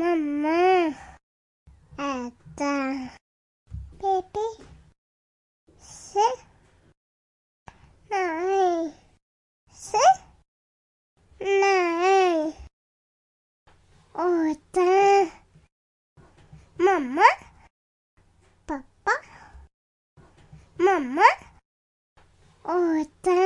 Mama, Äta. baby, Se. Nej. Se. Nej. Åta. Mamma. Pappa. Mamma. Åta.